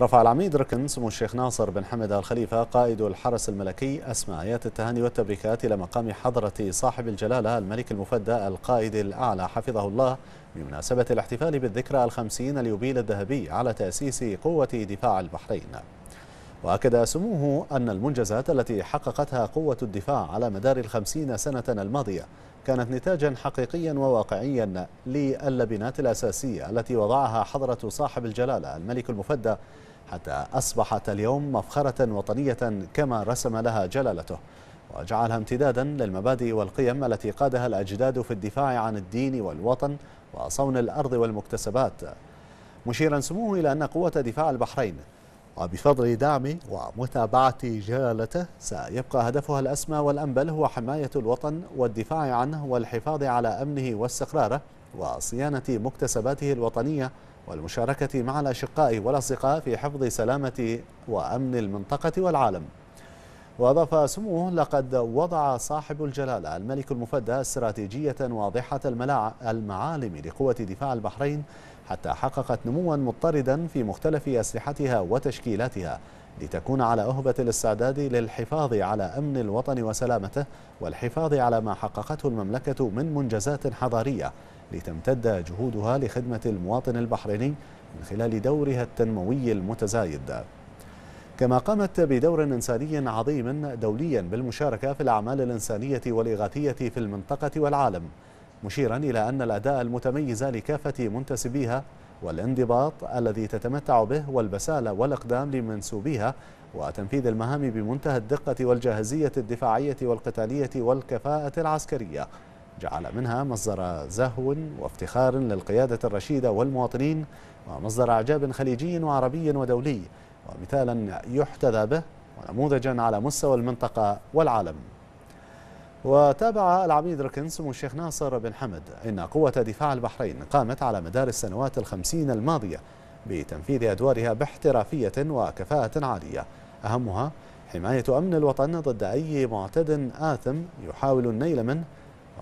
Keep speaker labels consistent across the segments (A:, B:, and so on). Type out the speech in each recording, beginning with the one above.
A: رفع العميد ركن سمو الشيخ ناصر بن حمد الخليفة قائد الحرس الملكي أسماء آيات التهاني والتبريكات إلى مقام حضرة صاحب الجلالة الملك المفدى القائد الأعلى حفظه الله بمناسبة الاحتفال بالذكرى الخمسين اليوبيل الذهبي على تأسيس قوة دفاع البحرين وأكد سموه أن المنجزات التي حققتها قوة الدفاع على مدار الخمسين سنة الماضية كانت نتاجا حقيقيا وواقعيا للبنات الأساسية التي وضعها حضرة صاحب الجلالة الملك المفدى حتى أصبحت اليوم مفخرة وطنية كما رسم لها جلالته وجعلها امتدادا للمبادئ والقيم التي قادها الأجداد في الدفاع عن الدين والوطن وصون الأرض والمكتسبات مشيرا سموه إلى أن قوة دفاع البحرين وبفضل دعمي ومتابعة جلالته سيبقى هدفها الأسمى والأنبل هو حماية الوطن والدفاع عنه والحفاظ على أمنه واستقراره وصيانة مكتسباته الوطنية والمشاركة مع الأشقاء والأصدقاء في حفظ سلامة وأمن المنطقة والعالم وأضاف سموه لقد وضع صاحب الجلالة الملك المفدى استراتيجية واضحة المعالم لقوة دفاع البحرين حتى حققت نموا مضطردا في مختلف أسلحتها وتشكيلاتها لتكون على أهبة الاستعداد للحفاظ على أمن الوطن وسلامته والحفاظ على ما حققته المملكة من منجزات حضارية لتمتد جهودها لخدمة المواطن البحريني من خلال دورها التنموي المتزايد كما قامت بدور إنساني عظيم دوليا بالمشاركة في الأعمال الإنسانية والإغاثية في المنطقة والعالم مشيرا إلى أن الأداء المتميز لكافة منتسبيها والانضباط الذي تتمتع به والبسالة والأقدام لمنسوبيها وتنفيذ المهام بمنتهى الدقة والجاهزية الدفاعية والقتالية والكفاءة العسكرية جعل منها مصدر زهو وافتخار للقيادة الرشيدة والمواطنين ومصدر إعجاب خليجي وعربي ودولي ومثالا يحتذى به ونموذجا على مستوى المنطقة والعالم وتابع العميد ركن سمو الشيخ ناصر بن حمد أن قوة دفاع البحرين قامت على مدار السنوات الخمسين الماضية بتنفيذ أدوارها باحترافية وكفاءة عالية أهمها حماية أمن الوطن ضد أي معتد آثم يحاول النيل منه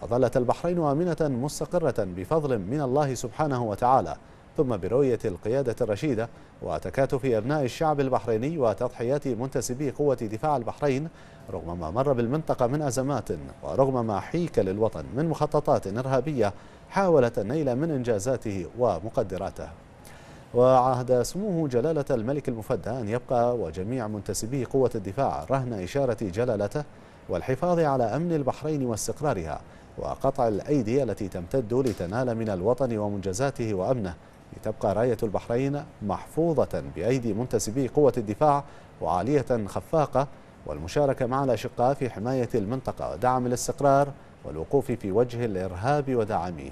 A: وظلت البحرين آمنة مستقرة بفضل من الله سبحانه وتعالى ثم برؤية القيادة الرشيدة وتكاتف أبناء الشعب البحريني وتضحيات منتسبي قوة دفاع البحرين رغم ما مر بالمنطقة من أزمات ورغم ما حيك للوطن من مخططات إرهابية حاولت النيل من إنجازاته ومقدراته وعهد سموه جلالة الملك المفدى أن يبقى وجميع منتسبي قوة الدفاع رهن إشارة جلالته والحفاظ على أمن البحرين واستقرارها وقطع الأيدي التي تمتد لتنال من الوطن ومنجزاته وأمنه لتبقى راية البحرين محفوظة بأيدي منتسبي قوة الدفاع وعالية خفاقة والمشاركة مع الأشقاء في حماية المنطقة ودعم الاستقرار والوقوف في وجه الإرهاب ودعمه